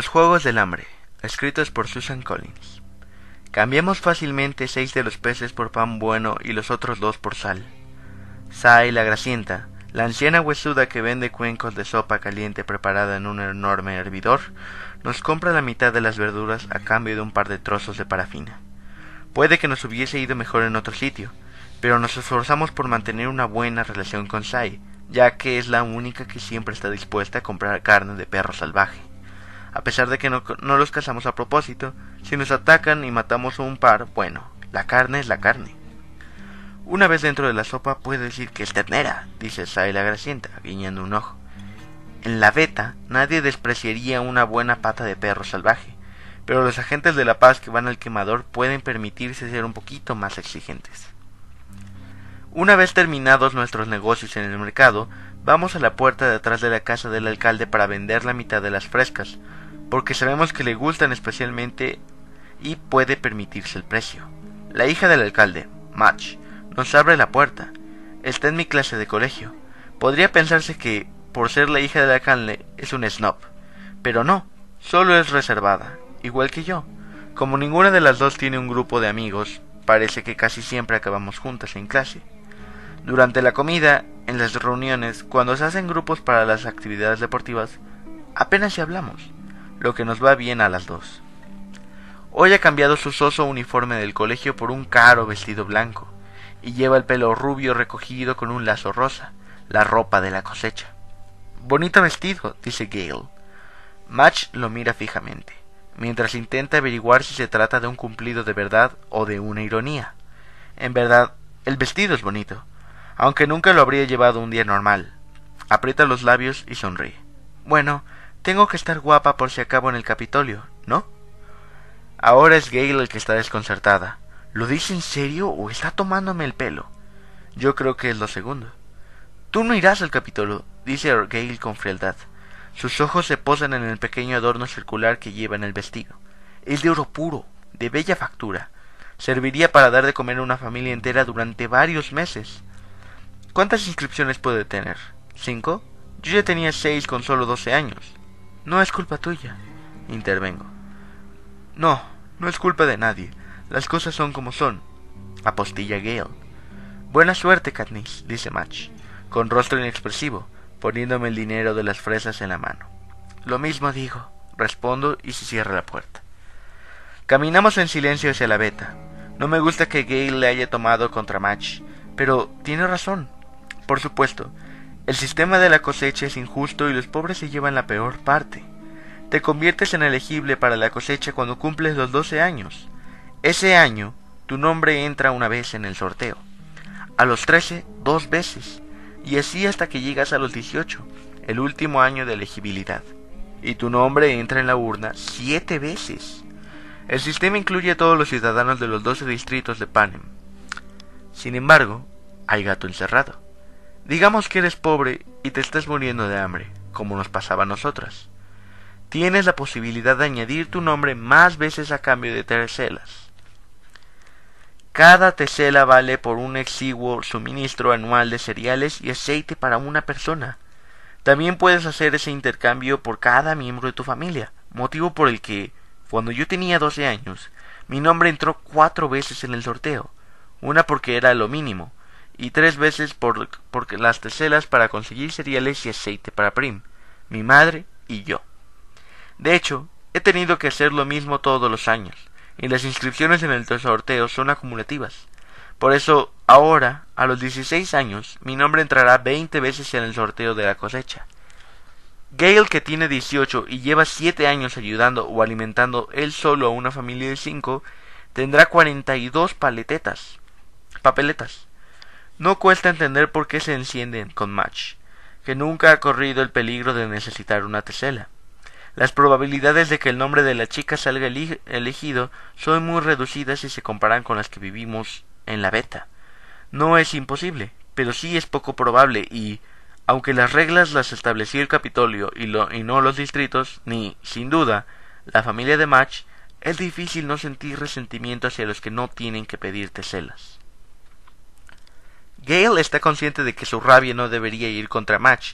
Los Juegos del Hambre, escritos por Susan Collins. Cambiamos fácilmente seis de los peces por pan bueno y los otros dos por sal. Sai, la gracienta, la anciana huesuda que vende cuencos de sopa caliente preparada en un enorme hervidor, nos compra la mitad de las verduras a cambio de un par de trozos de parafina. Puede que nos hubiese ido mejor en otro sitio, pero nos esforzamos por mantener una buena relación con Sai, ya que es la única que siempre está dispuesta a comprar carne de perro salvaje a pesar de que no, los cazamos a propósito, si nos atacan y matamos un par, bueno, la carne es la carne. Una vez dentro de la sopa puede decir que es ternera, dice Saila Gracienta, guiñando un ojo. En la beta nadie despreciaría una buena pata de perro salvaje, pero los agentes de la paz que van al quemador pueden permitirse ser un poquito más exigentes. Una vez terminados nuestros negocios en el mercado, vamos a la puerta de atrás de la casa del alcalde para vender la mitad de las frescas, porque sabemos que le gustan especialmente y puede permitirse el precio. La hija del alcalde, Match, nos abre la puerta. Está en mi clase de colegio. Podría pensarse que, por ser la hija del alcalde, es un snob. Pero no, solo es reservada, igual que yo. Como ninguna de las dos tiene un grupo de amigos, parece que casi siempre acabamos juntas en clase. Durante la comida, en las reuniones, cuando se hacen grupos para las actividades deportivas, apenas si hablamos lo que nos va bien a las dos. Hoy ha cambiado su soso uniforme del colegio por un caro vestido blanco, y lleva el pelo rubio recogido con un lazo rosa, la ropa de la cosecha. Bonito vestido, dice Gale. Match lo mira fijamente, mientras intenta averiguar si se trata de un cumplido de verdad o de una ironía. En verdad, el vestido es bonito, aunque nunca lo habría llevado un día normal. Aprieta los labios y sonríe. Bueno, tengo que estar guapa por si acabo en el Capitolio, ¿no? Ahora es Gail el que está desconcertada. ¿Lo dice en serio o está tomándome el pelo? Yo creo que es lo segundo. Tú no irás al Capitolio, dice Gail con frialdad. Sus ojos se posan en el pequeño adorno circular que lleva en el vestido. Es de oro puro, de bella factura. Serviría para dar de comer a una familia entera durante varios meses. ¿Cuántas inscripciones puede tener? ¿Cinco? Yo ya tenía seis con solo doce años. No es culpa tuya, intervengo. No, no es culpa de nadie. Las cosas son como son. Apostilla Gale. Buena suerte, Katniss, dice Match, con rostro inexpresivo, poniéndome el dinero de las fresas en la mano. Lo mismo digo, respondo y se cierra la puerta. Caminamos en silencio hacia la beta. No me gusta que Gale le haya tomado contra Match, pero tiene razón. Por supuesto, el sistema de la cosecha es injusto y los pobres se llevan la peor parte. Te conviertes en elegible para la cosecha cuando cumples los 12 años. Ese año, tu nombre entra una vez en el sorteo. A los 13, dos veces. Y así hasta que llegas a los 18, el último año de elegibilidad. Y tu nombre entra en la urna siete veces. El sistema incluye a todos los ciudadanos de los 12 distritos de Panem. Sin embargo, hay gato encerrado. Digamos que eres pobre y te estás muriendo de hambre, como nos pasaba a nosotras. Tienes la posibilidad de añadir tu nombre más veces a cambio de tercelas. Cada tesela vale por un exiguo suministro anual de cereales y aceite para una persona. También puedes hacer ese intercambio por cada miembro de tu familia, motivo por el que, cuando yo tenía doce años, mi nombre entró cuatro veces en el sorteo, una porque era lo mínimo, y tres veces por, las teselas para conseguir cereales y aceite para Prim, mi madre y yo. De hecho, he tenido que hacer lo mismo todos los años, y las inscripciones en el sorteo son acumulativas. Por eso, ahora, a los dieciséis años, mi nombre entrará veinte veces en el sorteo de la cosecha. gail que tiene dieciocho y lleva siete años ayudando o alimentando él solo a una familia de cinco tendrá cuarenta dos paletetas, papeletas. No cuesta entender por qué se encienden con Match, que nunca ha corrido el peligro de necesitar una tesela. Las probabilidades de que el nombre de la chica salga elegido son muy reducidas si se comparan con las que vivimos en la beta. No es imposible, pero sí es poco probable y, aunque las reglas las estableció el Capitolio y, no los distritos, ni, sin duda, la familia de Match, es difícil no sentir resentimiento hacia los que no tienen que pedir teselas. Gale está consciente de que su rabia no debería ir contra Match.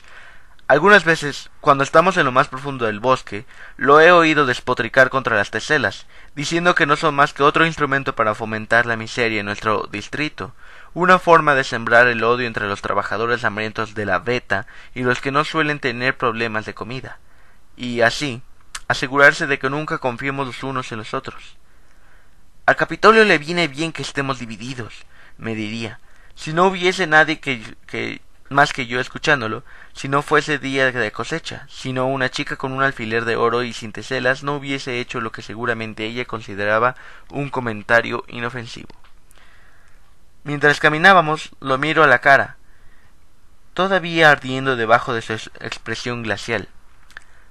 Algunas veces, cuando estamos en lo más profundo del bosque, lo he oído despotricar contra las teselas, diciendo que no son más que otro instrumento para fomentar la miseria en nuestro distrito, una forma de sembrar el odio entre los trabajadores hambrientos de la beta y los que no suelen tener problemas de comida, y así asegurarse de que nunca confiemos los unos en los otros. Al Capitolio le viene bien que estemos divididos, me diría, si no hubiese nadie que, que más que yo escuchándolo, si no fuese día de cosecha, si no una chica con un alfiler de oro y sin teselas no hubiese hecho lo que seguramente ella consideraba un comentario inofensivo. Mientras caminábamos, lo miro a la cara, todavía ardiendo debajo de su expresión glacial.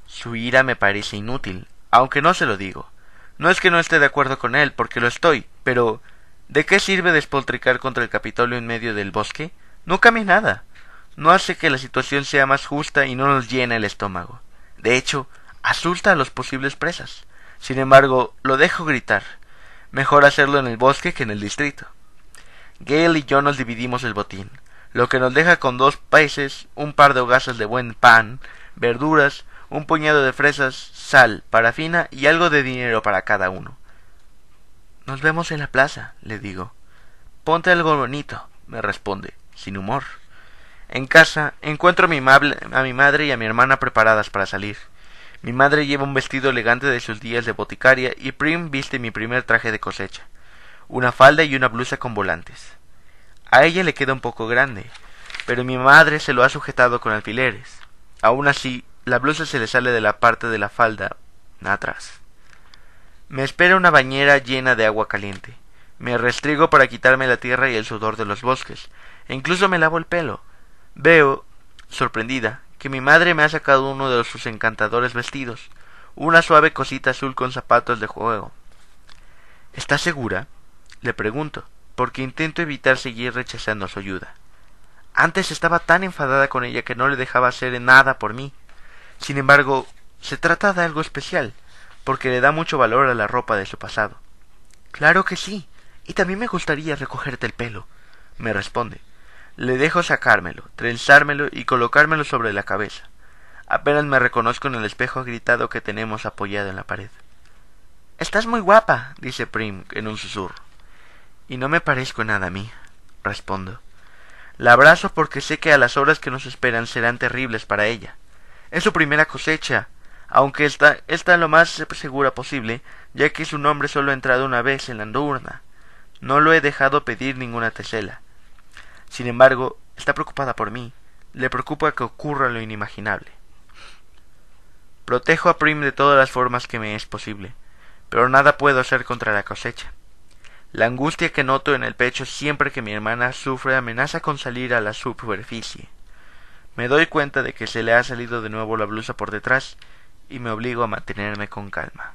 Su ira me parece inútil, aunque no se lo digo. No es que no esté de acuerdo con él, porque lo estoy, pero ¿De qué sirve despoltricar contra el Capitolio en medio del bosque? No cambia nada. No hace que la situación sea más justa y no nos llena el estómago. De hecho, asusta a los posibles presas. Sin embargo, lo dejo gritar. Mejor hacerlo en el bosque que en el distrito. Gale y yo nos dividimos el botín, lo que nos deja con dos países, un par de hogazas de buen pan, verduras, un puñado de fresas, sal, parafina y algo de dinero para cada uno. Nos vemos en la plaza, le digo. Ponte algo bonito, me responde, sin humor. En casa encuentro a mi, a mi madre y a mi hermana preparadas para salir. Mi madre lleva un vestido elegante de sus días de boticaria y Prim viste mi primer traje de cosecha, una falda y una blusa con volantes. A ella le queda un poco grande, pero mi madre se lo ha sujetado con alfileres. Aun así, la blusa se le sale de la parte de la falda atrás. Me espera una bañera llena de agua caliente. Me restrigo para quitarme la tierra y el sudor de los bosques. E incluso me lavo el pelo. Veo, sorprendida, que mi madre me ha sacado uno de sus encantadores vestidos, una suave cosita azul con zapatos de juego. ¿Estás segura? le pregunto, porque intento evitar seguir rechazando su ayuda. Antes estaba tan enfadada con ella que no le dejaba hacer nada por mí. Sin embargo, se trata de algo especial, porque le da mucho valor a la ropa de su pasado. Claro que sí, y también me gustaría recogerte el pelo, me responde. Le dejo sacármelo, trenzármelo y colocármelo sobre la cabeza. Apenas me reconozco en el espejo gritado que tenemos apoyado en la pared. Estás muy guapa, dice Prim en un susurro. Y no me parezco nada a mí, respondo. La abrazo porque sé que a las horas que nos esperan serán terribles para ella. Es su primera cosecha aunque está, está lo más segura posible, ya que su nombre solo ha entrado una vez en la urna. No lo he dejado pedir ninguna tesela. Sin embargo, está preocupada por mí. Le preocupa que ocurra lo inimaginable. Protejo a Prim de todas las formas que me es posible, pero nada puedo hacer contra la cosecha. La angustia que noto en el pecho siempre que mi hermana sufre amenaza con salir a la superficie. Me doy cuenta de que se le ha salido de nuevo la blusa por detrás y me obligo a mantenerme con calma.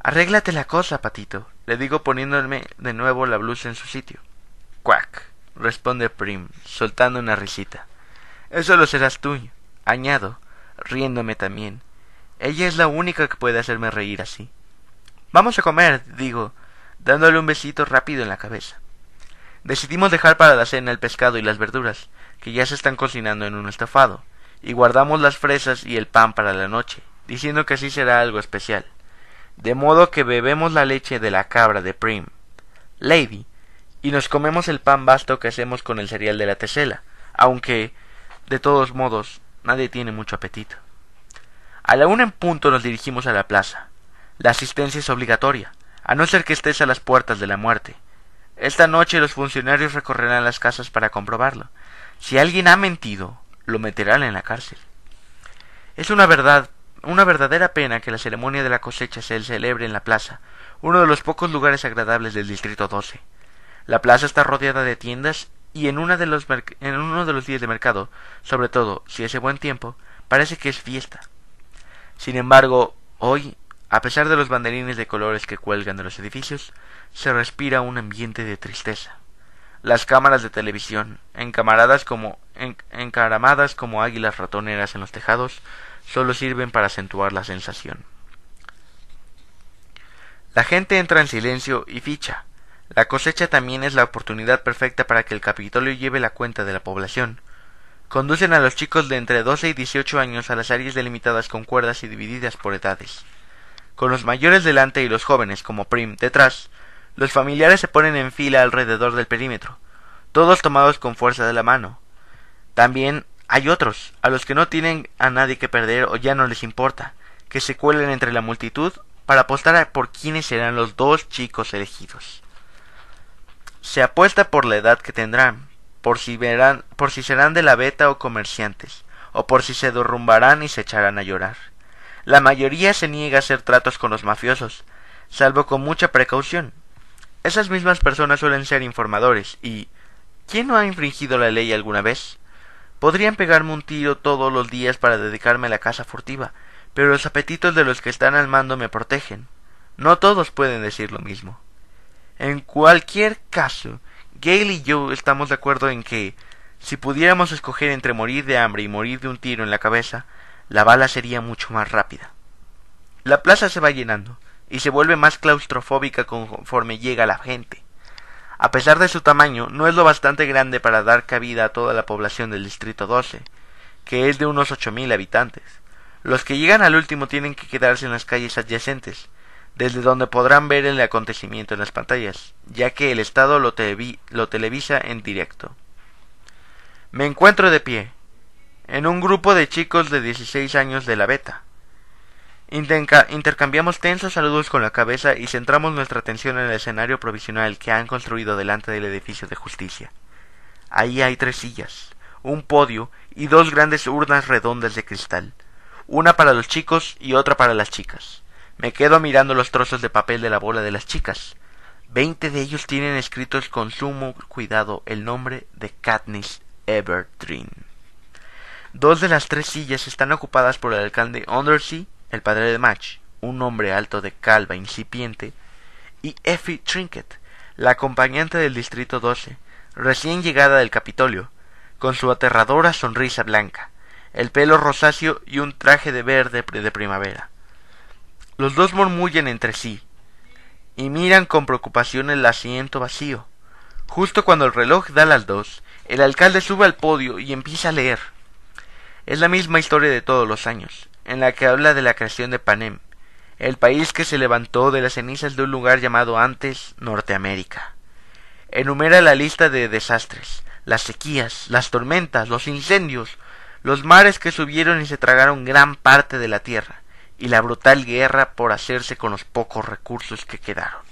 Arréglate la cosa, patito, le digo poniéndome de nuevo la blusa en su sitio. Cuac, responde Prim, soltando una risita. Eso lo serás tú, añado, riéndome también. Ella es la única que puede hacerme reír así. Vamos a comer, digo, dándole un besito rápido en la cabeza. Decidimos dejar para la cena el pescado y las verduras, que ya se están cocinando en un estofado, y guardamos las fresas y el pan para la noche, diciendo que así será algo especial. De modo que bebemos la leche de la cabra de Prim, Lady, y nos comemos el pan vasto que hacemos con el cereal de la tesela, aunque, de todos modos, nadie tiene mucho apetito. A la una en punto nos dirigimos a la plaza. La asistencia es obligatoria, a no ser que estés a las puertas de la muerte. Esta noche los funcionarios recorrerán las casas para comprobarlo. Si alguien ha mentido, lo meterán en la cárcel. Es una verdad, una verdadera pena que la ceremonia de la cosecha se celebre en la plaza, uno de los pocos lugares agradables del distrito 12. La plaza está rodeada de tiendas y en, una de los en uno de los días de mercado, sobre todo si hace buen tiempo, parece que es fiesta. Sin embargo, hoy, a pesar de los banderines de colores que cuelgan de los edificios, se respira un ambiente de tristeza las cámaras de televisión, encamaradas como, encaramadas como águilas ratoneras en los tejados, solo sirven para acentuar la sensación. La gente entra en silencio y ficha. La cosecha también es la oportunidad perfecta para que el Capitolio lleve la cuenta de la población. Conducen a los chicos de entre 12 y 18 años a las áreas delimitadas con cuerdas y divididas por edades. Con los mayores delante y los jóvenes, como Prim, detrás, los familiares se ponen en fila alrededor del perímetro, todos tomados con fuerza de la mano. También hay otros, a los que no tienen a nadie que perder o ya no les importa, que se cuelen entre la multitud para apostar por quiénes serán los dos chicos elegidos. Se apuesta por la edad que tendrán, por si, verán, por si serán de la beta o comerciantes, o por si se derrumbarán y se echarán a llorar. La mayoría se niega a hacer tratos con los mafiosos, salvo con mucha precaución, esas mismas personas suelen ser informadores y... ¿Quién no ha infringido la ley alguna vez? Podrían pegarme un tiro todos los días para dedicarme a la caza furtiva, pero los apetitos de los que están al mando me protegen. No todos pueden decir lo mismo. En cualquier caso, Gale y yo estamos de acuerdo en que, si pudiéramos escoger entre morir de hambre y morir de un tiro en la cabeza, la bala sería mucho más rápida. La plaza se va llenando y se vuelve más claustrofóbica conforme llega la gente. A pesar de su tamaño, no es lo bastante grande para dar cabida a toda la población del Distrito 12, que es de unos 8000 mil habitantes. Los que llegan al último tienen que quedarse en las calles adyacentes, desde donde podrán ver el acontecimiento en las pantallas, ya que el Estado lo, lo televisa en directo. Me encuentro de pie, en un grupo de chicos de 16 años de la beta, intercambiamos tensos saludos con la cabeza y centramos nuestra atención en el escenario provisional que han construido delante del edificio de justicia. Ahí hay tres sillas, un podio y dos grandes urnas redondas de cristal, una para los chicos y otra para las chicas. Me quedo mirando los trozos de papel de la bola de las chicas. Veinte de ellos tienen escritos con sumo cuidado el nombre de Katniss Everdeen. Dos de las tres sillas están ocupadas por el alcalde el padre de Match, un hombre alto de calva incipiente, y Effie Trinket, la acompañante del Distrito 12, recién llegada del Capitolio, con su aterradora sonrisa blanca, el pelo rosáceo y un traje de verde de primavera. Los dos murmullen entre sí, y miran con preocupación el asiento vacío. Justo cuando el reloj da las dos, el alcalde sube al podio y empieza a leer. Es la misma historia de todos los años en la que habla de la creación de Panem, el país que se levantó de las cenizas de un lugar llamado antes Norteamérica. Enumera la lista de desastres, las sequías, las tormentas, los incendios, los mares que subieron y se tragaron gran parte de la tierra, y la brutal guerra por hacerse con los pocos recursos que quedaron.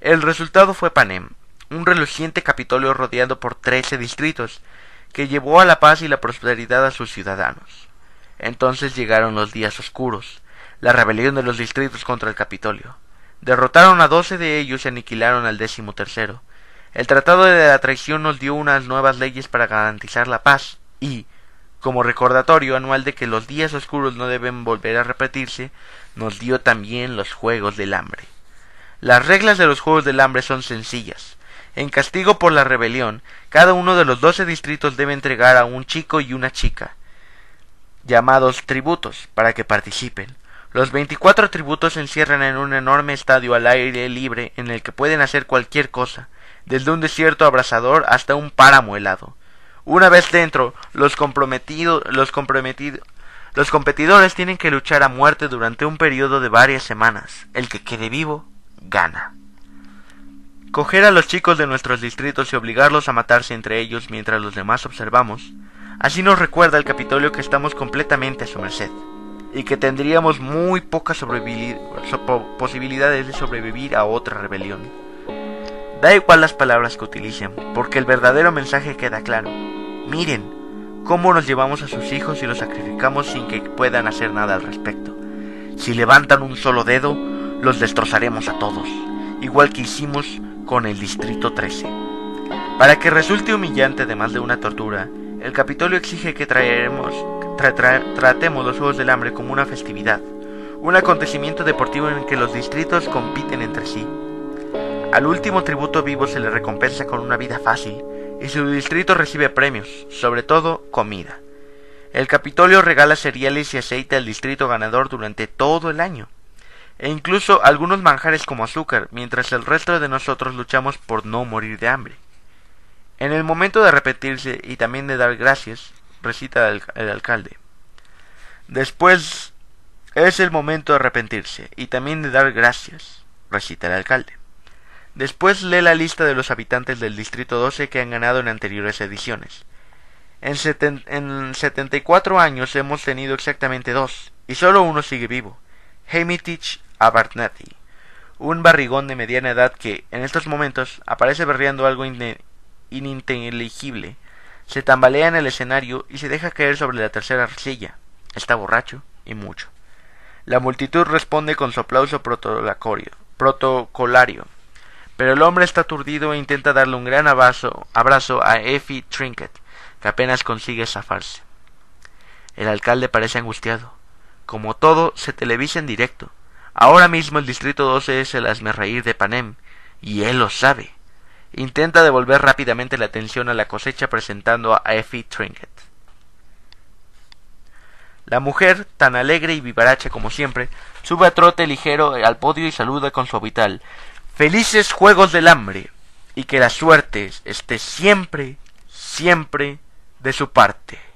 El resultado fue Panem, un reluciente capitolio rodeado por trece distritos, que llevó a la paz y la prosperidad a sus ciudadanos. Entonces llegaron los días oscuros, la rebelión de los distritos contra el Capitolio. Derrotaron a doce de ellos y aniquilaron al décimo tercero. El Tratado de la Traición nos dio unas nuevas leyes para garantizar la paz y, como recordatorio anual de que los días oscuros no deben volver a repetirse, nos dio también los Juegos del Hambre. Las reglas de los Juegos del Hambre son sencillas. En castigo por la rebelión, cada uno de los doce distritos debe entregar a un chico y una chica, llamados tributos, para que participen. Los veinticuatro tributos se encierran en un enorme estadio al aire libre en el que pueden hacer cualquier cosa, desde un desierto abrasador hasta un páramo helado. Una vez dentro, los, comprometidos, los, los competidores tienen que luchar a muerte durante un periodo de varias semanas. El que quede vivo gana. Coger a los chicos de nuestros distritos y obligarlos a matarse entre ellos mientras los demás observamos Así nos recuerda el Capitolio que estamos completamente a su merced y que tendríamos muy pocas posibilidades de sobrevivir a otra rebelión. Da igual las palabras que utilicen, porque el verdadero mensaje queda claro. Miren cómo nos llevamos a sus hijos y los sacrificamos sin que puedan hacer nada al respecto. Si levantan un solo dedo, los destrozaremos a todos, igual que hicimos con el Distrito 13. Para que resulte humillante además de una tortura, el Capitolio exige que, tratemos los Juegos del Hambre como una festividad, un acontecimiento deportivo en que los distritos compiten entre sí. Al último tributo vivo se le recompensa con una vida fácil y su distrito recibe premios, sobre todo comida. El Capitolio regala cereales y aceite al distrito ganador durante todo el año, e incluso algunos manjares como azúcar, mientras el resto de nosotros luchamos por no morir de hambre. En el momento de arrepentirse y también de dar gracias, recita el, alcalde. Después es el momento de arrepentirse y también de dar gracias, recita el alcalde. Después lee la lista de los habitantes del Distrito 12 que han ganado en anteriores ediciones. En, seten, en 74 años hemos tenido exactamente dos, y solo uno sigue vivo, Hemitich Abarnati, un barrigón de mediana edad que, en estos momentos, aparece berreando algo in ininteligible. Se tambalea en el escenario y se deja caer sobre la tercera silla. Está borracho y mucho. La multitud responde con su aplauso protocolario. Pero el hombre está aturdido e intenta darle un gran abrazo, a Effie Trinket, que apenas consigue zafarse. El alcalde parece angustiado. Como todo, se televisa en directo. Ahora mismo el Distrito 12 es el reír de Panem, y él lo sabe intenta devolver rápidamente la atención a la cosecha presentando a Effie Trinket. La mujer, tan alegre y vivaracha como siempre, sube a trote ligero al podio y saluda con su habitual Felices Juegos del Hambre y que la suerte esté siempre, siempre de su parte.